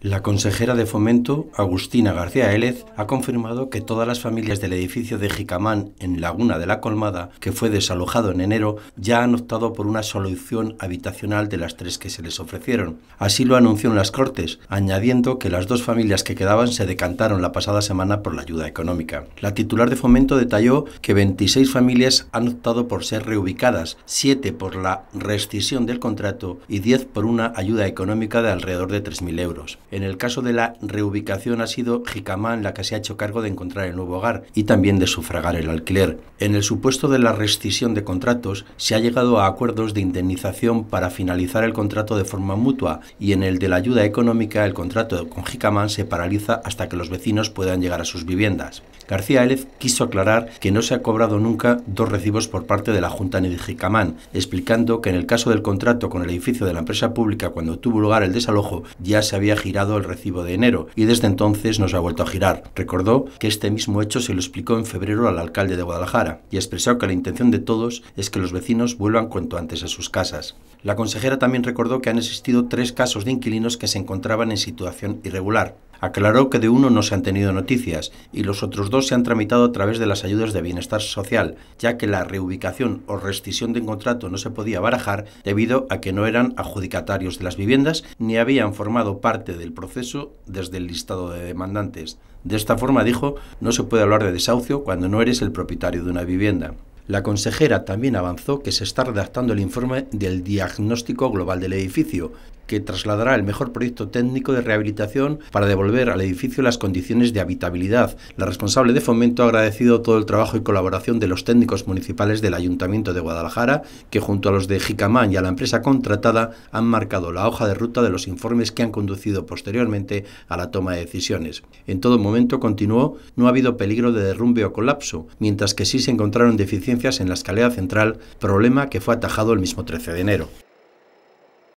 La consejera de Fomento, Agustina García Élez, ha confirmado que todas las familias del edificio de Jicamán, en Laguna de la Colmada, que fue desalojado en enero, ya han optado por una solución habitacional de las tres que se les ofrecieron. Así lo anunció en las Cortes, añadiendo que las dos familias que quedaban se decantaron la pasada semana por la ayuda económica. La titular de Fomento detalló que 26 familias han optado por ser reubicadas, 7 por la rescisión del contrato y 10 por una ayuda económica de alrededor de 3.000 euros. En el caso de la reubicación ha sido Jicamán la que se ha hecho cargo de encontrar el nuevo hogar y también de sufragar el alquiler. En el supuesto de la rescisión de contratos se ha llegado a acuerdos de indemnización para finalizar el contrato de forma mutua y en el de la ayuda económica el contrato con Jicamán se paraliza hasta que los vecinos puedan llegar a sus viviendas. García Élez quiso aclarar que no se ha cobrado nunca dos recibos por parte de la Junta ni de Jicamán, explicando que en el caso del contrato con el edificio de la empresa pública cuando tuvo lugar el desalojo ya se había girado el recibo de enero y desde entonces no se ha vuelto a girar. Recordó que este mismo hecho se lo explicó en febrero al alcalde de Guadalajara y expresó que la intención de todos es que los vecinos vuelvan cuanto antes a sus casas. La consejera también recordó que han existido tres casos de inquilinos que se encontraban en situación irregular. Aclaró que de uno no se han tenido noticias y los otros dos se han tramitado a través de las ayudas de bienestar social, ya que la reubicación o rescisión de contrato no se podía barajar debido a que no eran adjudicatarios de las viviendas ni habían formado parte del proceso desde el listado de demandantes. De esta forma, dijo, no se puede hablar de desahucio cuando no eres el propietario de una vivienda. La consejera también avanzó que se está redactando el informe del diagnóstico global del edificio, que trasladará el mejor proyecto técnico de rehabilitación para devolver al edificio las condiciones de habitabilidad. La responsable de fomento ha agradecido todo el trabajo y colaboración de los técnicos municipales del Ayuntamiento de Guadalajara, que junto a los de Jicamán y a la empresa contratada han marcado la hoja de ruta de los informes que han conducido posteriormente a la toma de decisiones. En todo momento, continuó, no ha habido peligro de derrumbe o colapso, mientras que sí se encontraron deficiencias en la escalera central, problema que fue atajado el mismo 13 de enero.